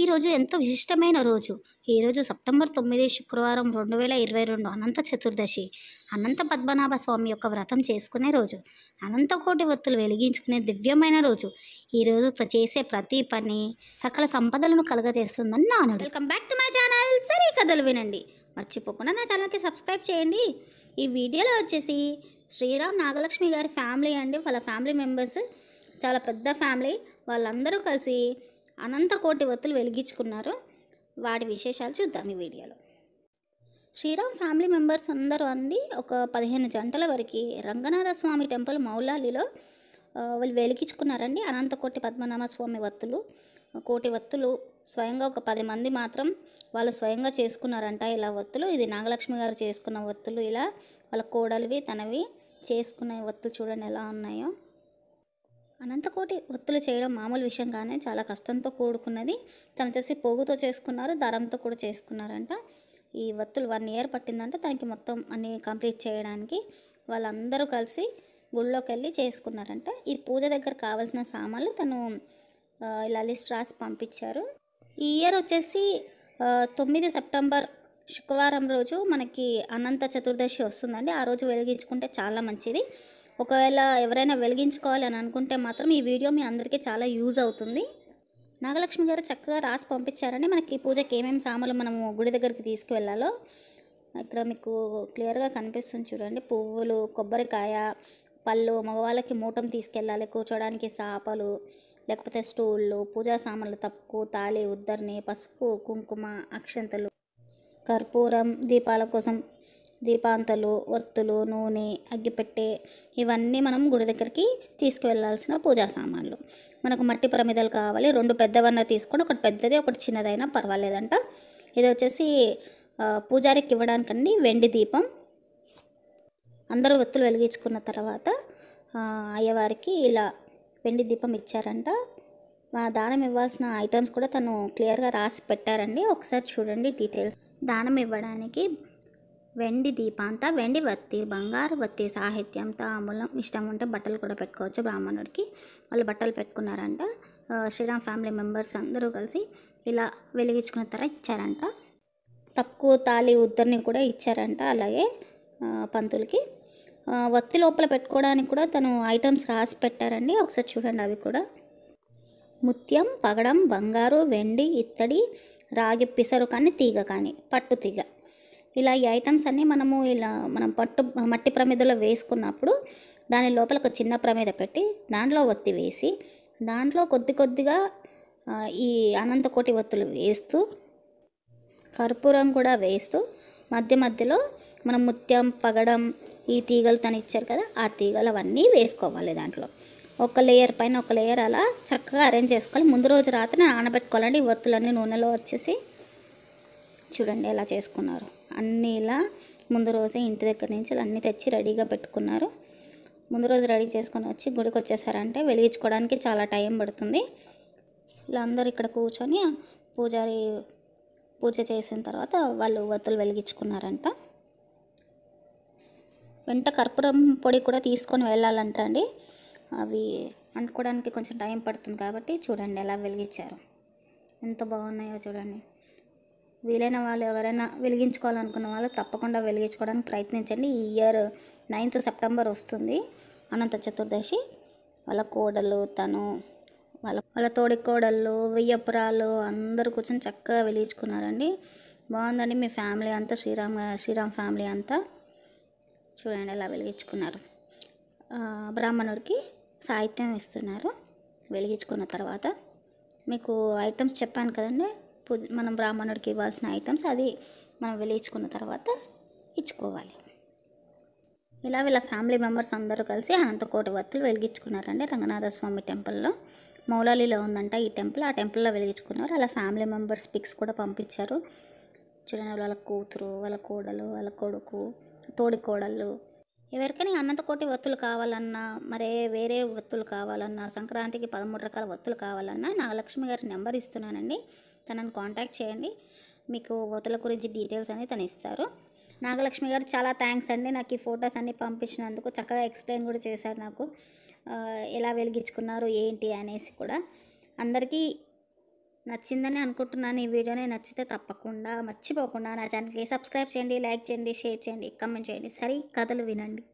ఈరోజు ఎంతో విశిష్టమైన రోజు ఈరోజు సెప్టెంబర్ తొమ్మిది శుక్రవారం రెండు వేల ఇరవై రెండు అనంత చతుర్దశి అనంత పద్మనాభ స్వామి యొక్క వ్రతం చేసుకునే రోజు అనంతకోటి ఒత్తులు వెలిగించుకునే దివ్యమైన రోజు ఈరోజు చేసే ప్రతి పని సకల సంపదలను కలగజేస్తుందని నానుడు welcome back to my channel సరే కథలు వినండి మర్చిపోకుండా నా ఛానల్కి సబ్స్క్రైబ్ చేయండి ఈ వీడియోలో వచ్చేసి శ్రీరామ్ నాగలక్ష్మి గారి ఫ్యామిలీ అండి వాళ్ళ ఫ్యామిలీ మెంబర్స్ చాలా పెద్ద ఫ్యామిలీ వాళ్ళందరూ కలిసి అనంత కోటి వత్తులు వెలిగించుకున్నారు వాడి విశేషాలు చూద్దాం ఈ వీడియోలో శ్రీరామ్ ఫ్యామిలీ మెంబర్స్ అందరూ అండి ఒక పదిహేను గంటల వరకు రంగనాథ స్వామి టెంపుల్ మౌలాలిలో వాళ్ళు వెలిగించుకున్నారండి అనంతకోటి పద్మనాభ స్వామి వత్తులు కోటి వత్తులు స్వయంగా ఒక పది మంది మాత్రం వాళ్ళు స్వయంగా చేసుకున్నారంట ఇలా వత్తులు ఇది నాగలక్ష్మి గారు చేసుకున్న వత్తులు ఇలా వాళ్ళ కోడలివి తనవి చేసుకునే వత్తులు చూడండి ఎలా ఉన్నాయో అనంతకోటి ఒత్తులు చేయడం మామూలు విషయం కానీ చాలా కష్టంతో కూడుకున్నది తను వచ్చేసి పోగుతో చేసుకున్నారు దారంతో కూడా చేసుకున్నారంట ఈ ఒత్తులు వన్ ఇయర్ పట్టిందంట తనకి మొత్తం అన్ని కంప్లీట్ చేయడానికి వాళ్ళందరూ కలిసి గుళ్ళోకి వెళ్ళి చేసుకున్నారంట ఈ పూజ దగ్గర కావాల్సిన సామాన్లు తను ఇలా లిస్ట్ రాసి పంపించారు ఈ ఇయర్ వచ్చేసి తొమ్మిది సెప్టెంబర్ శుక్రవారం రోజు మనకి అనంత చతుర్దశి వస్తుందండి ఆ రోజు వెలిగించుకుంటే చాలా మంచిది ఒకవేళ ఎవరైనా వెలిగించుకోవాలి అని అనుకుంటే మాత్రం ఈ వీడియో మీ అందరికీ చాలా యూజ్ అవుతుంది నాగలక్ష్మి గారు చక్కగా రాసి పంపించారండి మనకి పూజకి ఏమేమి సామాన్లు మనము గుడి దగ్గరికి తీసుకువెళ్ళాలో ఇక్కడ మీకు క్లియర్గా కనిపిస్తుంది చూడండి పువ్వులు కొబ్బరికాయ పళ్ళు మగవాళ్ళకి మూటం తీసుకెళ్ళాలి కూర్చోడానికి సాపలు లేకపోతే స్టూళ్ళు పూజా సామాన్లు తప్పు తాళి ఉద్దరిని పసుపు కుంకుమ అక్షంతలు కర్పూరం దీపాల కోసం దీపాంతలు ఒత్తులు నూనె అగ్గిపెట్టె ఇవన్నీ మనం గుడి దగ్గరికి తీసుకువెళ్ళాల్సిన పూజా సామాన్లు మనకు మట్టి ప్రమిదలు కావాలి రెండు పెద్దవన్న తీసుకొని ఒకటి పెద్దది ఒకటి చిన్నదైనా పర్వాలేదంట ఇది వచ్చేసి పూజారికి ఇవ్వడానికండి వెండి దీపం అందరూ ఒత్తులు వెలిగించుకున్న తర్వాత అయ్యవారికి ఇలా వెండి దీపం ఇచ్చారంట దానం ఇవ్వాల్సిన ఐటమ్స్ కూడా తను క్లియర్గా రాసి పెట్టారండి ఒకసారి చూడండి డీటెయిల్స్ దానం ఇవ్వడానికి వెండి దీపాంత వెండి వత్తి బంగారు వత్తి సాహిత్యంతో మూలం ఇష్టం ఉంటే బట్టలు కూడా పెట్టుకోవచ్చు బ్రాహ్మణుడికి వాళ్ళు బట్టలు పెట్టుకున్నారంట శ్రీరామ్ ఫ్యామిలీ మెంబర్స్ అందరూ కలిసి ఇలా వెలిగించుకున్న తర్వాత ఇచ్చారంట తక్కువ తాళి ఉద్దరిని కూడా ఇచ్చారంట అలాగే పంతులకి వత్తి లోపల పెట్టుకోవడానికి కూడా తను ఐటమ్స్ రాసి పెట్టారండి ఒకసారి చూడండి అవి కూడా ముత్యం పగడం బంగారు వెండి ఇత్తడి రాగి పిసరు కానీ తీగ కానీ పట్టు తీగ ఇలా ఈ ఐటమ్స్ అన్నీ మనము ఇలా మనం పట్టు మట్టి ప్రమేదలో వేసుకున్నప్పుడు దాని లోపల ఒక చిన్న ప్రమేద పెట్టి దాంట్లో ఒత్తి వేసి దాంట్లో కొద్ది కొద్దిగా ఈ అనంతకోటి ఒత్తులు వేస్తూ కర్పూరం కూడా వేస్తూ మధ్య మధ్యలో మనం ముత్యం పగడం ఈ తీగలు తను ఇచ్చారు కదా ఆ తీగలు అవన్నీ వేసుకోవాలి దాంట్లో ఒక లేయర్ పైన ఒక లేయర్ అలా చక్కగా అరేంజ్ చేసుకోవాలి ముందు రోజు రాత్రి నానబెట్టుకోవాలండి ఒత్తులన్నీ నూనెలో వచ్చేసి చూడండి ఎలా చేసుకున్నారు అన్నీ ఇలా ముందు రోజే ఇంటి దగ్గర నుంచి అన్నీ తెచ్చి రెడీగా పెట్టుకున్నారు ముందు రోజు రెడీ చేసుకొని వచ్చి గుడికి వచ్చేసారంటే వెలిగించుకోవడానికి చాలా టైం పడుతుంది ఇలా అందరు ఇక్కడ కూర్చొని పూజారి పూజ చేసిన తర్వాత వాళ్ళు వత్తులు వెలిగించుకున్నారంట వెంట కర్పూరం పొడి కూడా తీసుకొని వెళ్ళాలంట అండి అవి అంటుకోవడానికి కొంచెం టైం పడుతుంది కాబట్టి చూడండి ఎలా వెలిగించారు ఎంత బాగున్నాయో చూడండి వీలైన వాళ్ళు ఎవరైనా వెలిగించుకోవాలనుకున్న వాళ్ళు తప్పకుండా వెలిగించుకోవడానికి ప్రయత్నించండి ఈ ఇయర్ నైన్త్ సెప్టెంబర్ వస్తుంది అనంత చతుర్దశి వాళ్ళ కోడలు తను వాళ్ళ వాళ్ళ తోడి కోడళ్ళు వెయ్యపురాలు అందరూ కూర్చొని చక్కగా వెలిగించుకున్నారండి బాగుందండి మీ ఫ్యామిలీ అంతా శ్రీరామ్ శ్రీరామ్ ఫ్యామిలీ అంతా చూడండి అలా వెలిగించుకున్నారు బ్రాహ్మణుడికి సాహిత్యం ఇస్తున్నారు వెలిగించుకున్న తర్వాత మీకు ఐటమ్స్ చెప్పాను కదండి మనం బ్రాహ్మణుడికి ఇవ్వాల్సిన ఐటమ్స్ అది మనం వెలిగించుకున్న తర్వాత ఇచ్చుకోవాలి ఇలా వీళ్ళ ఫ్యామిలీ మెంబర్స్ అందరూ కలిసి అనంతకోటి వత్తులు వెలిగించుకున్నారండి రంగనాథస్వామి టెంపుల్లో మౌలాలిలో ఉందంట ఈ టెంపుల్ ఆ టెంపుల్లో వెలిగించుకున్నారు అలా ఫ్యామిలీ మెంబర్స్ పిక్స్ కూడా పంపించారు చూడండి వాళ్ళ కూతురు వాళ్ళ కోడలు వాళ్ళ కొడుకు తోడి కోడళ్ళు ఎవరికైనా అనంతకోటి వత్తులు కావాలన్నా మరే వేరే వత్తులు కావాలన్నా సంక్రాంతికి పదమూడు రకాల వత్తులు కావాలన్నా నాగలక్ష్మి గారి నెంబర్ ఇస్తున్నానండి తనను కాంటాక్ట్ చేయండి మీకు ఓతల గురించి డీటెయిల్స్ అనేది తను ఇస్తారు నాగలక్ష్మి గారు చాలా థ్యాంక్స్ అండి నాకు ఈ ఫొటోస్ అన్ని పంపించినందుకు చక్కగా ఎక్స్ప్లెయిన్ కూడా చేశారు నాకు ఎలా వెలిగించుకున్నారు ఏంటి అనేసి కూడా అందరికీ నచ్చిందని అనుకుంటున్నాను ఈ వీడియోని నచ్చితే తప్పకుండా మర్చిపోకుండా నా ఛానల్కి సబ్స్క్రైబ్ చేయండి లైక్ చేయండి షేర్ చేయండి కమెంట్ చేయండి సరే కథలు వినండి